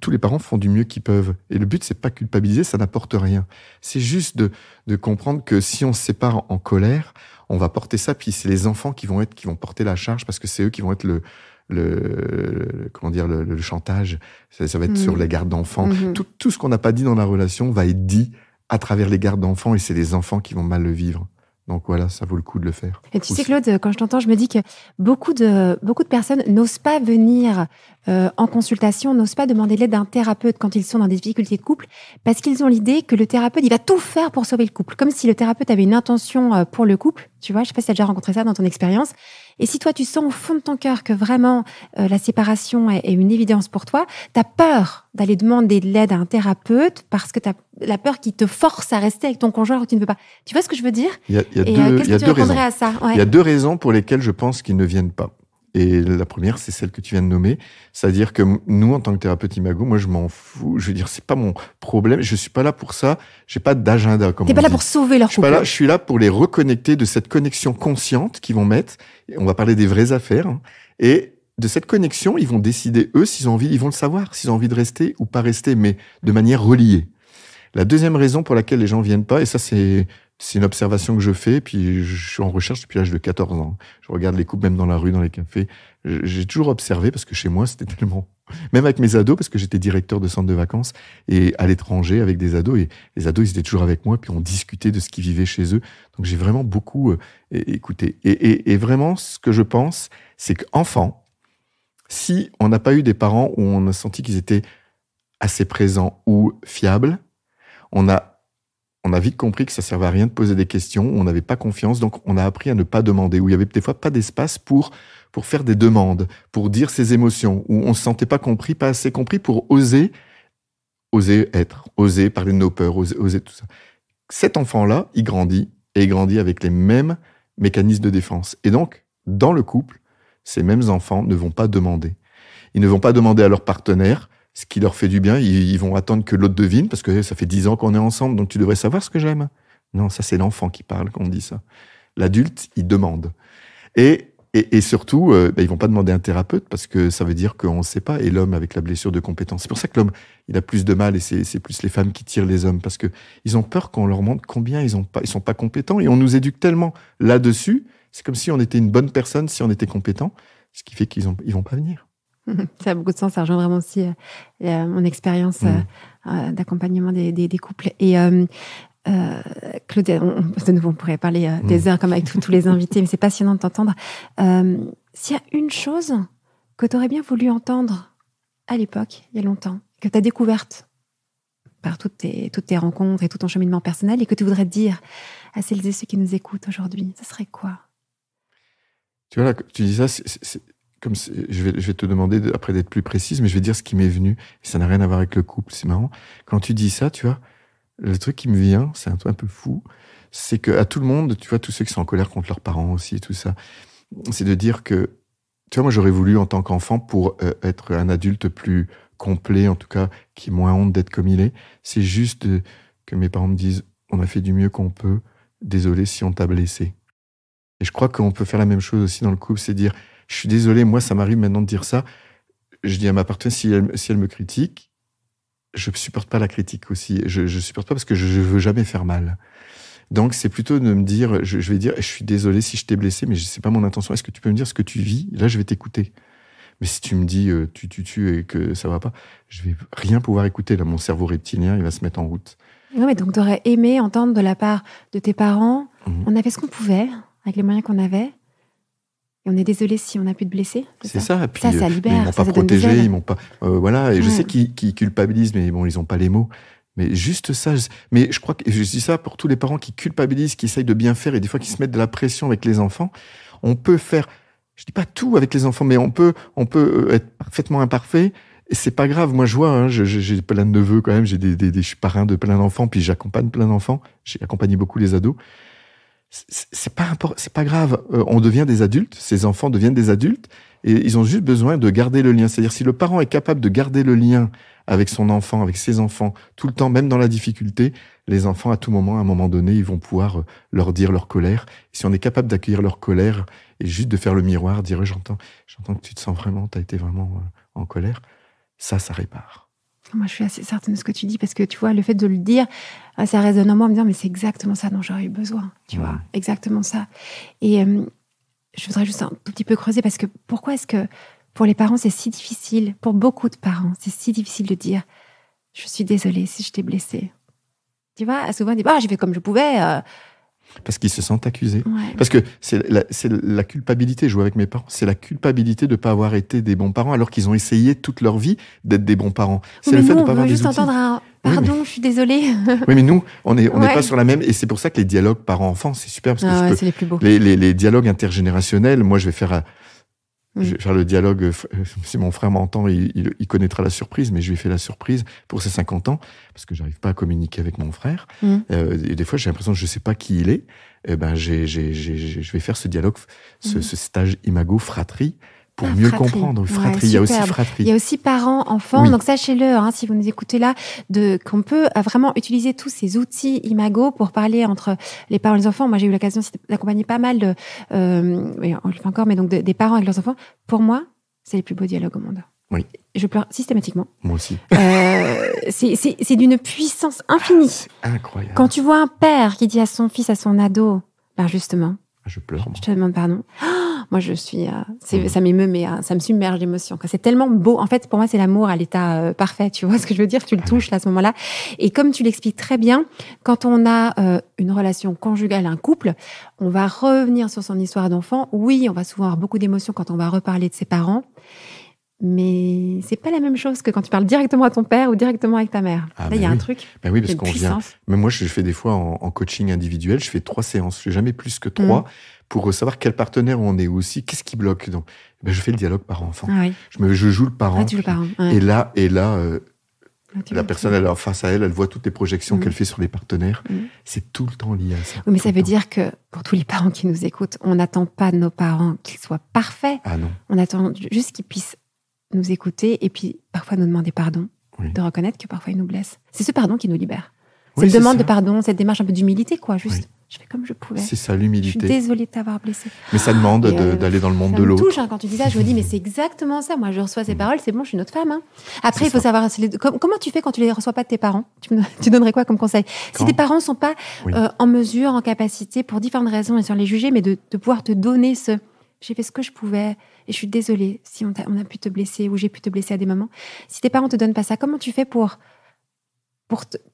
Tous les parents font du mieux qu'ils peuvent. Et le but, c'est pas culpabiliser, ça n'apporte rien. C'est juste de, de, comprendre que si on se sépare en, colère, on va porter ça, puis c'est les enfants qui vont être, qui vont porter la charge parce que c'est eux qui vont être le, le comment dire le, chantage ça, va être sur mhm. les gardes d'enfants mhm. tout, tout ce qu'on n'a pas dit dans la relation va être dit à travers les gardes d'enfants et c'est les enfants qui vont mal le vivre donc voilà, ça vaut le coup de le faire. Et tu sais, Claude, quand je t'entends, je me dis que beaucoup de, beaucoup de personnes n'osent pas venir euh, en consultation, n'osent pas demander l'aide d'un thérapeute quand ils sont dans des difficultés de couple, parce qu'ils ont l'idée que le thérapeute, il va tout faire pour sauver le couple. Comme si le thérapeute avait une intention euh, pour le couple, tu vois, je sais pas si tu as déjà rencontré ça dans ton expérience. Et si toi, tu sens au fond de ton cœur que vraiment euh, la séparation est, une évidence pour toi, tu as peur d'aller demander de l'aide à un thérapeute parce que tu as la peur qui te force à rester avec ton conjoint alors tu ne veux pas. Tu vois ce que je veux dire Il y a, y a deux, Il y a deux raisons pour lesquelles je pense qu'ils ne viennent pas. Et la première, c'est celle que tu viens de nommer. C'est-à-dire que nous, en tant que thérapeute imago, moi, je m'en fous. Je veux dire, c'est pas mon problème. Je suis pas là pour ça. J'ai pas d'agenda. T'es pas là pour sauver leur je suis Pas là, je suis là pour les reconnecter de cette connexion consciente qu'ils vont mettre. On va parler des vraies affaires. Hein. Et de cette connexion, ils vont décider, eux, s'ils ont envie, ils vont le savoir, s'ils ont envie de rester ou pas rester, mais de manière reliée. La deuxième raison pour laquelle les gens viennent pas, et ça c'est c'est une observation que je fais, puis je suis en recherche depuis l'âge de 14 ans. Je regarde les couples, même dans la rue, dans les cafés. J'ai toujours observé, parce que chez moi, c'était tellement... Même avec mes ados, parce que j'étais directeur de centre de vacances, et à l'étranger, avec des ados, et les ados, ils étaient toujours avec moi, puis on discutait de ce qu'ils vivaient chez eux. Donc j'ai vraiment beaucoup euh, écouté. Et, et vraiment, ce que je pense, c'est qu'enfant, si on n'a pas eu des parents où on a senti qu'ils étaient assez présents ou fiables, on a on a vite compris que ça servait à rien de poser des questions, on n'avait pas confiance, donc on a appris à ne pas demander, où il y avait des fois pas d'espace pour pour faire des demandes, pour dire ses émotions, où on se sentait pas compris, pas assez compris pour oser oser être, oser parler de nos peurs, oser, oser tout ça. Cet enfant-là, il grandit et il grandit avec les mêmes mécanismes de défense. Et donc, dans le couple, ces mêmes enfants ne vont pas demander. Ils ne vont pas demander à leur partenaire ce qui leur fait du bien. Ils, vont attendre que l'autre devine, parce que ça fait dix ans qu'on est ensemble, donc tu devrais savoir ce que j'aime. Non, ça c'est l'enfant qui parle quand on dit ça. L'adulte, il demande. Et, et, surtout, euh, ben, ils vont pas demander un thérapeute, parce que ça veut dire qu'on ne sait pas. Et l'homme avec la blessure de compétence. C'est pour ça que l'homme, il a plus de mal, et c'est plus les femmes qui tirent les hommes, parce que ils ont peur qu'on leur montre combien ils ont pas, ils sont pas compétents, et on nous éduque tellement là-dessus. C'est comme si on était une bonne personne, si on était compétent, ce qui fait qu'ils ils vont pas venir. Ça a beaucoup de sens. Ça rejoint vraiment aussi euh, euh, mon expérience euh, mm. d'accompagnement des, couples. Et euh, Claudia, on, de nouveau, on pourrait parler des mm. heures comme avec tous les invités, mais c'est passionnant de t'entendre. S'il y a une chose que tu aurais bien voulu entendre à l'époque, il y a longtemps, que tu as découverte par toutes tes, toutes tes rencontres et tout ton cheminement personnel, et que tu voudrais dire à celles et ceux qui nous écoutent aujourd'hui, ce serait quoi tu vois, là, tu dis ça, c'est, comme je vais, te demander après d'être plus précise, mais je vais dire ce qui m'est venu. ça n'a rien à voir avec le couple, c'est marrant. Quand tu dis ça, tu vois, le truc qui me vient, c'est un truc un peu fou, c'est que à tout le monde, tu vois, tous ceux qui sont en colère contre leurs parents aussi et tout ça, c'est de dire que, tu vois, moi j'aurais voulu en tant qu'enfant pour euh, être un adulte plus complet, en tout cas, qui est moins honte d'être comme il est. C'est juste que mes parents me disent, on a fait du mieux qu'on peut. Désolé si on t'a blessé. Et je crois qu'on peut faire la même chose aussi dans le couple, c'est dire, je suis désolé, moi, ça m'arrive maintenant de dire ça. Je dis à ma partenaire, si elle, me critique, je ne supporte pas la critique aussi. Je ne supporte pas parce que je ne veux jamais faire mal. Donc, c'est plutôt de me dire, je, vais dire, je suis désolé si je t'ai blessé, mais ce n'est pas mon intention. Est-ce que tu peux me dire ce que tu vis Là, je vais t'écouter. Mais si tu me dis euh, tu, tu, tu et que ça va pas, je vais rien pouvoir écouter. Là, mon cerveau reptilien, il va se mettre en route. Non, mais donc, tu aurais aimé entendre de la part de tes parents, mmh. on avait ce qu'on pouvait avec les moyens qu'on avait on est désolé si on a pu te blesser. C'est ça. ça. Puis ça, euh, ça libère. Ils m'ont pas protégé, ils m'ont pas. voilà. Et je sais qu'ils culpabilisent, mais bon, ils n'ont pas les mots. Mais juste ça. Mais je crois que je dis ça pour tous les parents qui culpabilisent, qui essayent de bien faire et des fois qui se mettent de la pression avec les enfants. On peut faire. Je dis pas tout avec les enfants, mais on peut, on peut euh, être parfaitement imparfait. Et c'est pas grave. Moi, je vois, hein, j'ai plein de neveux quand même. J'ai des, des, je suis parrain de plein d'enfants, puis j'accompagne plein d'enfants. J'ai accompagné beaucoup les ados c'est pas c'est pas grave. Euh, on devient des adultes, ces enfants deviennent des adultes et ils ont juste besoin de garder le lien. C'est-à-dire si le parent est capable de garder le lien avec son enfant, avec ses enfants tout le temps, même dans la difficulté, les enfants à tout moment, à un moment donné, ils vont pouvoir euh, leur dire leur colère. si on est capable d'accueillir leur colère et juste de faire le miroir, dire j'entends, j'entends que tu te sens vraiment, t'as été vraiment euh, en colère, ça, ça répare. Moi, je suis assez certaine de ce que tu dis parce que tu vois, le fait de le dire, euh, ça résonne en moi en me disant, mais c'est exactement ça dont j'aurais eu besoin. Tu vois, exactement ça. Et euh, je voudrais juste un tout petit peu creuser parce que pourquoi est-ce que pour les parents, c'est si difficile, pour beaucoup de parents, c'est si difficile de dire, je suis désolée si je t'ai blessée. Tu vois, souvent on dit, bah, j'ai fait comme je pouvais. Euh, parce qu'ils se sentent accusés. Parce que c'est la, la, culpabilité, je joue avec mes parents, c'est la culpabilité de ne pas avoir été des bons parents alors qu'ils ont essayé toute leur vie d'être des bons parents. C'est le fait de pas avoir juste entendre un pardon, je suis désolée. oui, mais nous, on n'est on pas sur la même. Et c'est pour ça que les dialogues parents-enfants, c'est super. Parce que ah les, Les, les, dialogues intergénérationnels, moi, je vais faire euh, Mm. faire le dialogue. Euh, euh, si mon frère m'entend, il, connaîtra la surprise, mais je lui ai la surprise pour ses 50 ans, parce que j'arrive pas à communiquer avec mon frère. Mm. Euh, et des fois, j'ai l'impression que je sais pas qui il est. et eh ben, j'ai, je vais faire ce dialogue, ce, mm. ce stage imago fratrie pour mieux comprendre. il y a aussi fratrie. Il y a aussi parents, enfants. Donc sachez-le, hein, si vous nous écoutez là, qu'on peut euh, vraiment utiliser tous ces outils Imago pour parler entre les parents et les enfants. Moi, j'ai eu l'occasion d'accompagner pas mal de, euh, on le fait encore, mais donc des parents avec leurs enfants. Pour moi, c'est les plus beaux dialogues au monde. Oui. Je pleure systématiquement. Moi aussi. Euh, c'est d'une puissance infinie. Ah, incroyable. Quand tu vois un père qui dit à son fils, à son ado, ben justement. Ah, je pleure. Je te demande pardon moi je suis, euh, mhm. ça m'émeut, mais euh, ça me submerge l'émotion. C'est tellement beau. En fait, pour moi, c'est l'amour à l'état euh, parfait. Tu vois ce que je veux dire Tu le touches à ce moment-là. Et comme tu l'expliques très bien, quand on a une relation conjugale, un couple, on va revenir sur son histoire d'enfant. Oui, on va souvent avoir beaucoup d'émotions quand on va reparler de ses parents mais c'est pas la même chose que quand tu parles directement à ton père ou directement avec ta mère. Ah, là, il y a un truc. Ben oui, parce qu'on vient. Mais moi, je fais des fois en, coaching individuel, je fais trois séances. Je jamais plus que trois mm. pour savoir quel partenaire on est aussi, qu'est-ce qui bloque. Donc, eh ben, je fais le dialogue par enfant. Ah je, je joue le parent. Ah, et là, et là. Euh, la personne, elle, face à elle, elle voit toutes les projections mm. qu'elle fait sur les partenaires. Mm. C'est tout le temps lié à ça. Oui, mais ça veut dire que pour tous les parents qui nous écoutent, on n'attend pas de nos parents qu'ils soient parfaits. Ah non. On attend juste qu'ils puissent nous écouter et puis parfois nous demander pardon, de reconnaître que parfois il nous blesse. C'est ce pardon qui nous libère. Cette demande de pardon, cette démarche un peu d'humilité, quoi, juste. Je fais comme je pouvais. C'est ça, l'humilité. Je suis désolée de t'avoir blessé. Mais ça demande euh, d'aller dans le monde de l'autre. touche hein, quand tu dis ça. Je me dis, mais c'est exactement ça. Moi, je reçois ces mm. paroles, c'est bon, je suis une autre femme. Hein. Après, il faut savoir. Comment tu fais quand tu les reçois pas de tes parents tu, donnerais quoi comme conseil Si tes parents sont pas euh, en mesure, en capacité, pour différentes raisons, et sans les juger, mais de pouvoir te donner ce, j'ai fait ce que je pouvais et je suis désolée si on, a, pu te blesser ou j'ai pu te blesser à des moments. Si tes parents te donnent pas ça, comment tu fais pour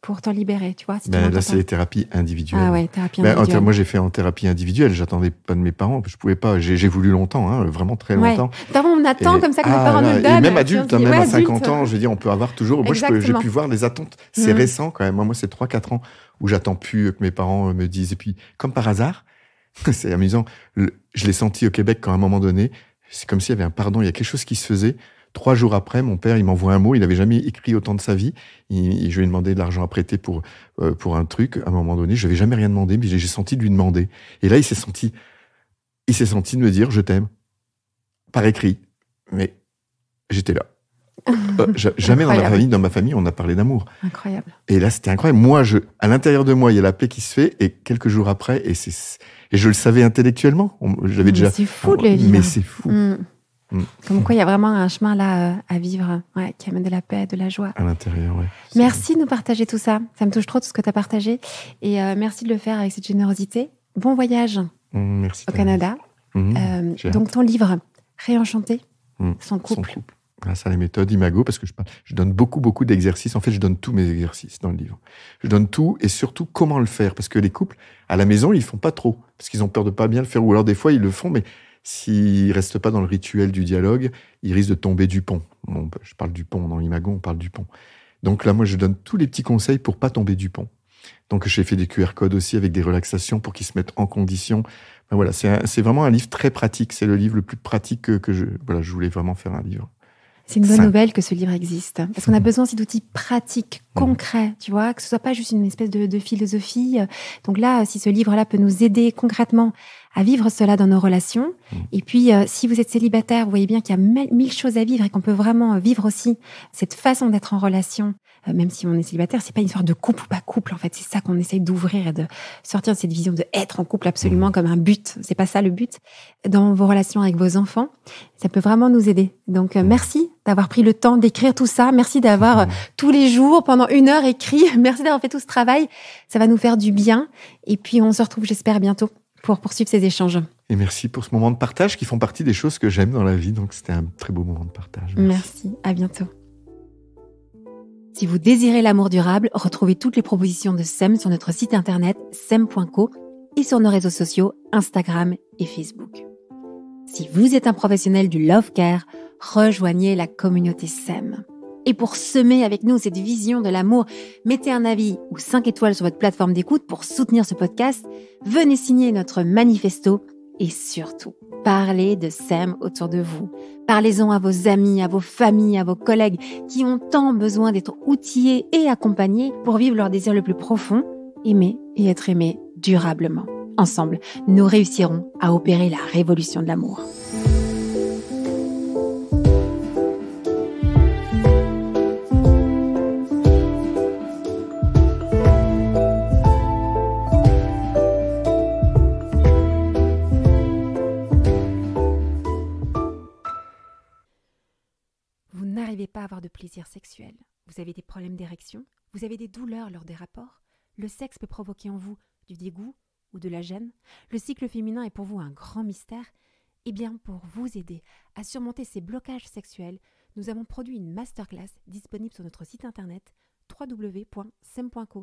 pour t'en libérer, tu vois ben, Là, c'est les thérapies individuelles. Ah ouais, ben, moi, j'ai fait en thérapie individuelle. J'attendais pas de mes parents. Je pouvais pas. J'ai voulu longtemps, hein, vraiment très longtemps. on attend comme ça que ah parents nous donnent. même adulte, hein, même à 50 ans, je veux on peut avoir toujours. Moi, j'ai pu voir les attentes. C'est mmh. récent quand même. Hein. Moi, c'est 3-4 ans où j'attends plus que mes parents me disent. Et puis, comme par hasard, c'est amusant. je l'ai senti au Québec quand à un moment donné, c'est comme s'il y avait un pardon, il y a quelque chose qui se faisait. Trois jours après, mon père, il m'envoie un mot. Il n'avait jamais écrit autant de sa vie. je lui ai demandé de l'argent à prêter pour euh, pour un truc. À un moment donné, je n'avais jamais rien demandé, mais j'ai senti de lui demander. Et là, il s'est senti, il s'est senti de me dire, je t'aime, par écrit. Mais j'étais là. Euh, jamais dans ma famille, dans ma famille, on a parlé d'amour. Incroyable. Et là, c'était incroyable. Moi, je, à l'intérieur de moi, il y a la paix qui se fait, et quelques jours après, et je le savais intellectuellement. J'avais déjà. C'est fou de Mais c'est fou. Mm. Mm. Comme quoi, il y a vraiment un chemin là à vivre, ouais, qui amène de la paix, de la joie. À l'intérieur, oui. Merci de nous partager tout ça. Ça me touche trop tout ce que tu as partagé. Et euh, merci de le faire avec cette générosité. Bon voyage mm, au Canada. Mm-hmm. Euh, donc, ton livre, Réenchanté, son couple. Son couple grâce à la méthode Imago, parce que je, je donne beaucoup, beaucoup d'exercices. En fait, je donne tous mes exercices dans le livre. Je donne tout et surtout comment le faire, parce que les couples, à la maison, ils font pas trop, parce qu'ils ont peur de pas bien le faire, ou alors des fois, ils le font, mais s'ils restent pas dans le rituel du dialogue, ils risquent de tomber du pont. Bon, bah, je parle du pont, dans Imago, on parle du pont. Donc là, moi, je donne tous les petits conseils pour pas tomber du pont. Donc j'ai fait des QR codes aussi avec des relaxations pour qu'ils se mettent en condition. Ben voilà, c'est vraiment un livre très pratique. C'est le livre le plus pratique que, que je. Voilà, je voulais vraiment faire un livre. C'est une bonne nouvelle que ce livre existe. Parce qu'on a mhm. besoin aussi d'outils pratiques, mhm. concrets, tu vois, que ce soit pas juste une espèce de, philosophie. Donc là, si ce livre-là peut nous aider concrètement à vivre cela dans nos relations, mhm. et puis euh, si vous êtes célibataire, vous voyez bien qu'il y a mille choses à vivre et qu'on peut vraiment vivre aussi cette façon d'être en relation euh, même si on est célibataire, c'est pas une histoire de couple ou pas couple en fait. C'est ça qu'on essaye d'ouvrir et de sortir de cette vision de être en couple absolument mmh. comme un but. C'est pas ça le but. Dans vos relations avec vos enfants, ça peut vraiment nous aider. Donc euh, mmh. merci d'avoir pris le temps d'écrire tout ça. Merci d'avoir mmh. euh, tous les jours pendant une heure écrit. Merci d'avoir fait tout ce travail. Ça va nous faire du bien. Et puis on se retrouve, j'espère, bientôt pour poursuivre ces échanges. Et merci pour ce moment de partage qui font partie des choses que j'aime dans la vie. Donc c'était un très beau moment de partage. Merci, merci à bientôt. Si vous désirez l'amour durable, retrouvez toutes les propositions de SEM sur notre site internet sem.co et sur nos réseaux sociaux Instagram et Facebook. Si vous êtes un professionnel du love care, rejoignez la communauté SEM. Et pour semer avec nous cette vision de l'amour, mettez un avis ou 5 étoiles sur votre plateforme d'écoute pour soutenir ce podcast. Venez signer notre manifesto et surtout, parlez de SEM autour de vous. Parlez-en à vos amis, à vos familles, à vos collègues qui ont tant besoin d'être outillés et accompagnés pour vivre leur désir le plus profond, aimer et être aimé durablement. Ensemble, nous réussirons à opérer la révolution de l'amour. avoir de plaisir sexuel, vous avez des problèmes d'érection, vous avez des douleurs lors des rapports, le sexe peut provoquer en vous du dégoût ou de la gêne, le cycle féminin est pour vous un grand mystère, eh bien, pour vous aider à surmonter ces blocages sexuels, nous avons produit une masterclass disponible sur notre site internet www.sem.co.